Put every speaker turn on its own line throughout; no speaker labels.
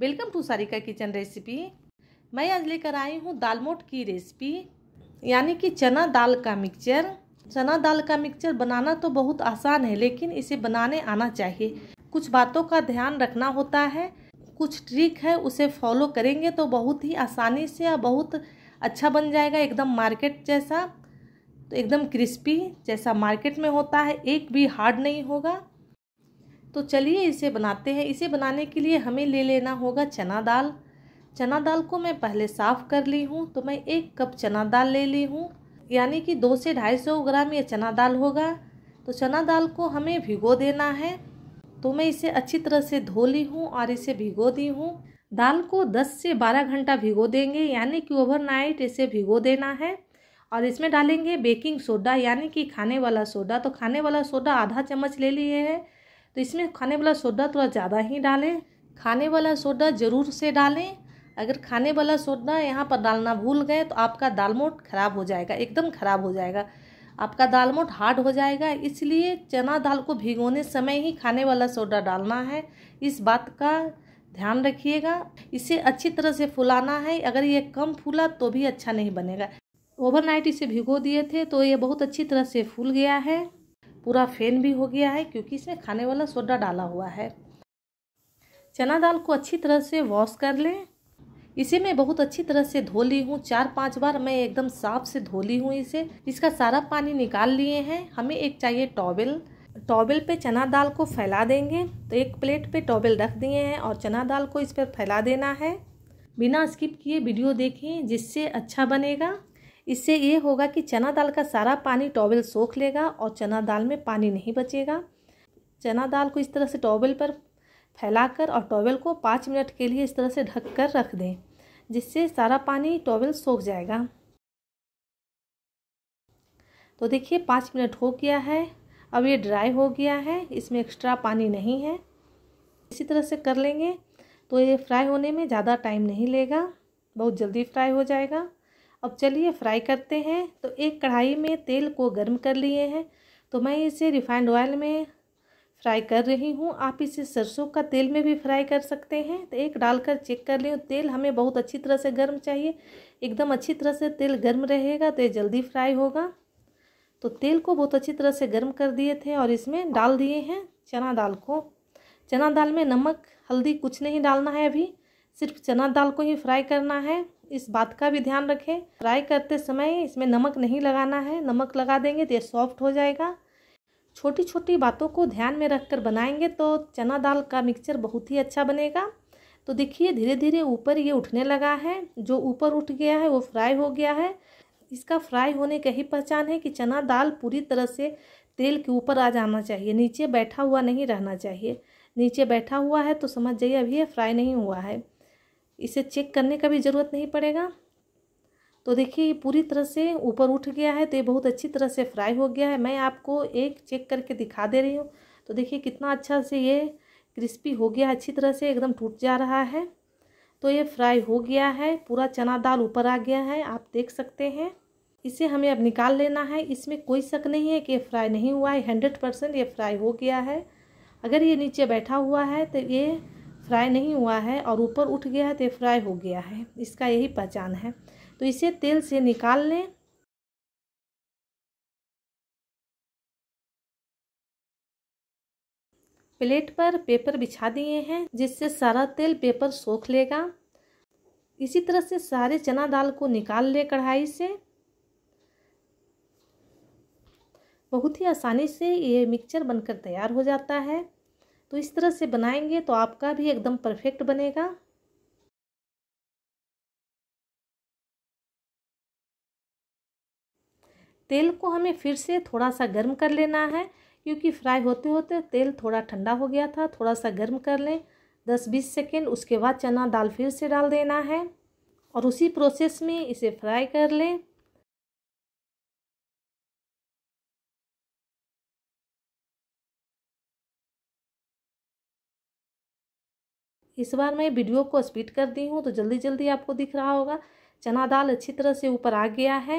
welcome to Sarika kitchen recipe मैं आज लेकर आई हूँ दालमोट की रेसिपी यानी कि चना दाल का मिक्सचर चना दाल का मिक्सचर बनाना तो बहुत आसान है लेकिन इसे बनाने आना चाहिए कुछ बातों का ध्यान रखना होता है कुछ ट्रिक है उसे फॉलो करेंगे तो बहुत ही आसानी से या बहुत अच्छा बन जाएगा एकदम मार्केट जैसा तो एकदम क्रिस्पी जैसा मार्केट में होता है एक भी हार्ड नहीं होगा तो चलिए इसे बनाते हैं इसे बनाने के लिए हमें ले लेना होगा चना दाल चना दाल को मैं पहले साफ़ कर ली हूँ तो मैं एक कप चना दाल ले ली हूँ यानी कि दो से ढाई सौ ग्राम ये चना दाल होगा तो चना दाल को हमें भिगो देना है तो मैं इसे अच्छी तरह से धो ली हूँ और इसे भिगो दी हूँ दाल को 10 से 12 घंटा भिगो देंगे यानी कि ओवरनाइट इसे भिगो देना है और इसमें डालेंगे बेकिंग सोडा यानी कि खाने वाला सोडा तो खाने वाला सोडा आधा चम्मच ले लिए है तो इसमें खाने वाला सोडा थोड़ा ज़्यादा ही डालें खाने वाला सोडा ज़रूर से डालें अगर खाने वाला सोडा यहाँ पर डालना भूल गए तो आपका दालमोट ख़राब हो जाएगा एकदम ख़राब हो जाएगा आपका दालमोट हार्ड हो जाएगा इसलिए चना दाल को भिगोने समय ही खाने वाला सोडा डालना है इस बात का ध्यान रखिएगा इसे अच्छी तरह से फुलाना है अगर ये कम फूला तो भी अच्छा नहीं बनेगा ओवरनाइट इसे भिगो दिए थे तो ये बहुत अच्छी तरह से फूल गया है पूरा फेन भी हो गया है क्योंकि इसमें खाने वाला सोडा डाला हुआ है चना दाल को अच्छी तरह से वॉश कर लें इसे मैं बहुत अच्छी तरह से धो ली हूँ चार पांच बार मैं एकदम साफ से धो ली हूँ इसे इसका सारा पानी निकाल लिए हैं हमें एक चाहिए टॉवेल टॉवेल पे चना दाल को फैला देंगे तो एक प्लेट पे टॉवेल रख दिए हैं और चना दाल को इस पर फैला देना है बिना स्किप किए वीडियो देखें जिससे अच्छा बनेगा इससे ये होगा कि चना दाल का सारा पानी टॉवेल सोख लेगा और चना दाल में पानी नहीं बचेगा चना दाल को इस तरह से टॉवेल पर फैलाकर और टॉवेल को पाँच मिनट के लिए इस तरह से ढक कर रख दें जिससे सारा पानी टॉवेल सोख जाएगा तो देखिए पाँच मिनट हो गया है अब ये ड्राई हो गया है इसमें एक्स्ट्रा पानी नहीं है इसी तरह से कर लेंगे तो ये फ्राई होने में ज़्यादा टाइम नहीं लेगा बहुत जल्दी फ्राई हो जाएगा अब चलिए फ्राई करते हैं तो एक कढ़ाई में तेल को गर्म कर लिए हैं तो मैं इसे रिफाइंड ऑयल में फ्राई कर रही हूँ आप इसे सरसों का तेल में भी फ्राई कर सकते हैं तो एक डालकर चेक कर लें तेल हमें बहुत अच्छी तरह से गर्म चाहिए एकदम अच्छी तरह से तेल गर्म रहेगा तो जल्दी फ्राई होगा तो तेल को बहुत अच्छी तरह से गर्म कर दिए थे और इसमें डाल दिए हैं चना दाल को चना दाल में नमक हल्दी कुछ नहीं डालना है अभी सिर्फ चना दाल को ही फ्राई करना है इस बात का भी ध्यान रखें फ्राई करते समय इसमें नमक नहीं लगाना है नमक लगा देंगे तो ये सॉफ्ट हो जाएगा छोटी छोटी बातों को ध्यान में रखकर बनाएंगे तो चना दाल का मिक्सचर बहुत ही अच्छा बनेगा तो देखिए धीरे धीरे ऊपर ये उठने लगा है जो ऊपर उठ गया है वो फ्राई हो गया है इसका फ्राई होने का ही पहचान है कि चना दाल पूरी तरह से तेल के ऊपर आ जाना चाहिए नीचे बैठा हुआ नहीं रहना चाहिए नीचे बैठा हुआ है तो समझ जाइए अभी ये फ्राई नहीं हुआ है इसे चेक करने का भी ज़रूरत नहीं पड़ेगा तो देखिए ये पूरी तरह से ऊपर उठ गया है तो ये बहुत अच्छी तरह से फ्राई हो गया है मैं आपको एक चेक करके दिखा दे रही हूँ तो देखिए कितना अच्छा से ये क्रिस्पी हो गया अच्छी तरह से एकदम टूट जा रहा है तो ये फ्राई हो गया है पूरा चना दाल ऊपर आ गया है आप देख सकते हैं इसे हमें अब निकाल लेना है इसमें कोई शक नहीं है कि ये फ्राई नहीं हुआ है हंड्रेड परसेंट ये फ्राई हो गया है अगर ये नीचे बैठा हुआ है तो ये फ्राई नहीं हुआ है और ऊपर उठ गया है तो फ्राई हो गया है इसका यही पहचान है तो इसे तेल से निकाल लें प्लेट पर पेपर बिछा दिए हैं जिससे सारा तेल पेपर सोख लेगा इसी तरह से सारे चना दाल को निकाल ले कढ़ाई से बहुत ही आसानी से ये मिक्सचर बनकर तैयार हो जाता है तो इस तरह से बनाएंगे तो आपका भी एकदम परफेक्ट बनेगा तेल को हमें फिर से थोड़ा सा गर्म कर लेना है क्योंकि फ्राई होते होते तेल थोड़ा ठंडा हो गया था थोड़ा सा गर्म कर लें दस बीस सेकेंड उसके बाद चना दाल फिर से डाल देना है और उसी प्रोसेस में इसे फ्राई कर लें इस बार मैं वीडियो को स्पीड कर दी हूँ तो जल्दी जल्दी आपको दिख रहा होगा चना दाल अच्छी तरह से ऊपर आ गया है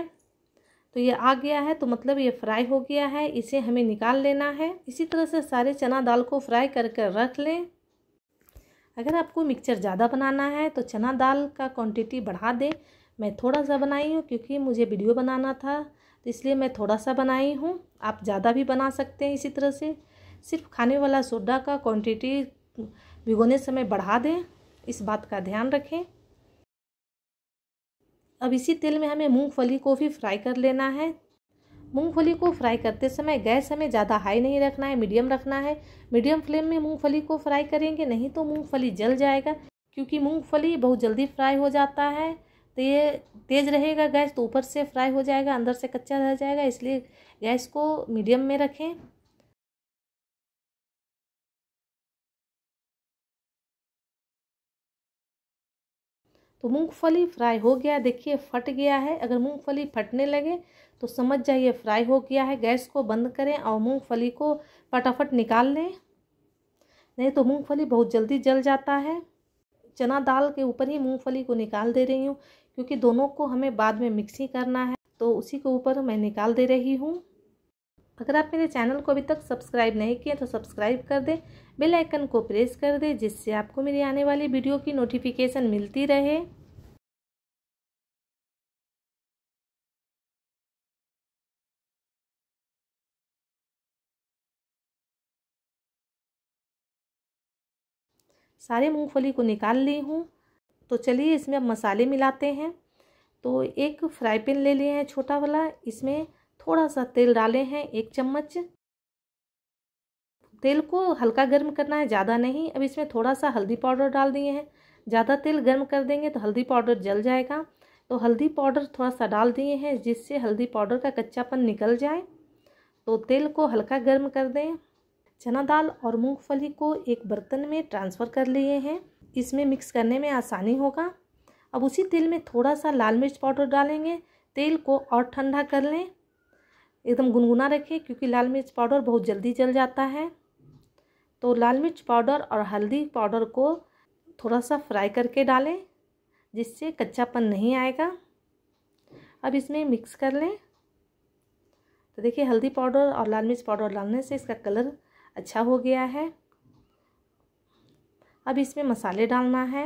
तो ये आ गया है तो मतलब ये फ्राई हो गया है इसे हमें निकाल लेना है इसी तरह से सारे चना दाल को फ्राई कर कर रख लें अगर आपको मिक्सचर ज़्यादा बनाना है तो चना दाल का क्वांटिटी बढ़ा दें मैं थोड़ा सा बनाई हूँ क्योंकि मुझे वीडियो बनाना था तो इसलिए मैं थोड़ा सा बनाई हूँ आप ज़्यादा भी बना सकते हैं इसी तरह से सिर्फ खाने वाला सोडा का क्वान्टिटी भिगोने समय बढ़ा दें इस बात का ध्यान रखें अब इसी तेल में हमें मूंगफली को भी फ्राई कर लेना है मूंगफली को फ्राई करते समय गैस हमें ज़्यादा हाई नहीं रखना है मीडियम रखना है मीडियम फ्लेम में मूंगफली को फ्राई करेंगे नहीं तो मूंगफली जल जाएगा क्योंकि मूंगफली बहुत जल्दी फ्राई हो जाता है तो ये तेज़ रहेगा गैस तो ऊपर से फ्राई हो जाएगा अंदर से कच्चा रह जाएगा इसलिए गैस को मीडियम में रखें तो मूंगफली फ्राई हो गया देखिए फट गया है अगर मूंगफली फटने लगे तो समझ जाइए फ्राई हो गया है गैस को बंद करें और मूंगफली को फटाफट निकाल लें नहीं तो मूंगफली बहुत जल्दी जल जाता है चना दाल के ऊपर ही मूंगफली को निकाल दे रही हूँ क्योंकि दोनों को हमें बाद में मिक्सी करना है तो उसी के ऊपर मैं निकाल दे रही हूँ अगर आप मेरे चैनल को अभी तक सब्सक्राइब नहीं किए तो सब्सक्राइब कर दें बेल आइकन को प्रेस कर दें जिससे आपको मेरी आने वाली वीडियो की नोटिफिकेशन मिलती रहे
सारे मूंगफली को निकाल
ली हूँ तो चलिए इसमें अब मसाले मिलाते हैं तो एक फ्राई पैन ले लिए हैं छोटा वाला इसमें थोड़ा सा तेल डाले हैं एक चम्मच तेल को हल्का गर्म करना है ज़्यादा नहीं अब इसमें थोड़ा सा हल्दी पाउडर डाल दिए हैं ज़्यादा तेल गर्म कर देंगे तो हल्दी पाउडर जल जाएगा तो हल्दी पाउडर थोड़ा सा डाल दिए हैं जिससे हल्दी पाउडर का कच्चापन निकल जाए तो तेल को हल्का गर्म कर दें चना दाल और मूंगफली को एक बर्तन में ट्रांसफ़र कर लिए हैं इसमें मिक्स करने में आसानी होगा अब उसी तेल में थोड़ा सा लाल मिर्च पाउडर डालेंगे तेल को और ठंडा कर लें एकदम गुनगुना रखें क्योंकि लाल मिर्च पाउडर बहुत जल्दी जल जाता है तो लाल मिर्च पाउडर और हल्दी पाउडर को थोड़ा सा फ्राई करके डालें जिससे कच्चापन नहीं आएगा अब इसमें मिक्स कर लें तो देखिए हल्दी पाउडर और लाल मिर्च पाउडर डालने से इसका कलर अच्छा हो गया है अब इसमें मसाले डालना
है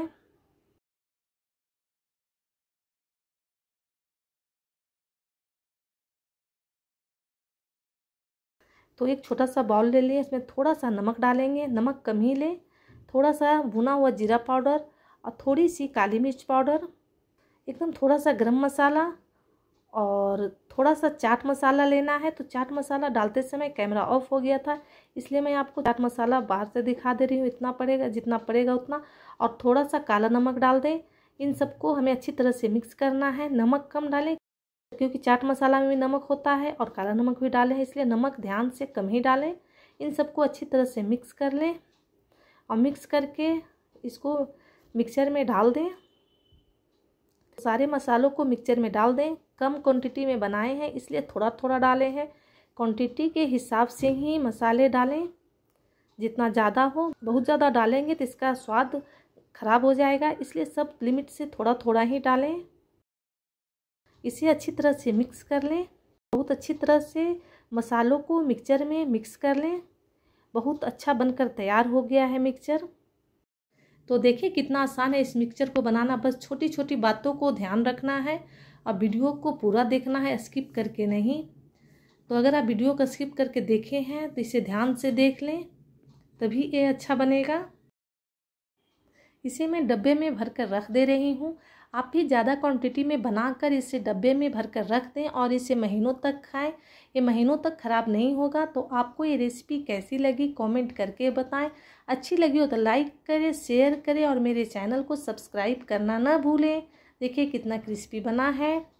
तो एक छोटा सा बाउल
ले लिए इसमें थोड़ा सा नमक डालेंगे नमक कम ही लें थोड़ा सा भुना हुआ जीरा पाउडर और थोड़ी सी काली मिर्च पाउडर एकदम थोड़ा सा गरम मसाला और थोड़ा सा चाट मसाला लेना है तो चाट मसाला डालते समय कैमरा ऑफ हो गया था इसलिए मैं आपको चाट मसाला बाहर से दिखा दे रही हूँ इतना पड़ेगा जितना पड़ेगा उतना और थोड़ा सा काला नमक डाल दें इन सबको हमें अच्छी तरह से मिक्स करना है नमक कम डालें क्योंकि चाट मसाला में भी नमक होता है और काला नमक भी डालें इसलिए नमक ध्यान से कम ही डालें इन सबको अच्छी तरह से मिक्स कर लें और मिक्स करके इसको मिक्सर में डाल दें सारे मसालों को मिक्सचर में डाल दें कम क्वांटिटी में बनाए हैं इसलिए थोड़ा थोड़ा डाले हैं क्वांटिटी के हिसाब से ही मसाले डालें जितना ज़्यादा हो बहुत ज़्यादा डालेंगे तो इसका स्वाद खराब हो जाएगा इसलिए सब लिमिट से थोड़ा थोड़ा ही डालें इसे अच्छी तरह से मिक्स कर लें बहुत अच्छी तरह से मसालों को मिक्सचर में मिक्स कर लें बहुत अच्छा बनकर तैयार हो गया है मिक्सचर तो देखिए कितना आसान है इस मिक्सचर को बनाना बस छोटी छोटी बातों को ध्यान रखना है और वीडियो को पूरा देखना है स्किप करके नहीं तो अगर आप वीडियो को स्किप करके देखे हैं तो इसे ध्यान से देख लें तभी ये अच्छा बनेगा इसे मैं डब्बे में भर कर रख दे रही हूँ आप भी ज़्यादा क्वांटिटी में बनाकर इसे डब्बे में भर कर रख दें और इसे महीनों तक खाएं ये महीनों तक ख़राब नहीं होगा तो आपको ये रेसिपी कैसी लगी कमेंट करके बताएं अच्छी लगी हो तो लाइक करें शेयर करें और मेरे चैनल को सब्सक्राइब करना ना भूलें देखिए कितना क्रिस्पी बना है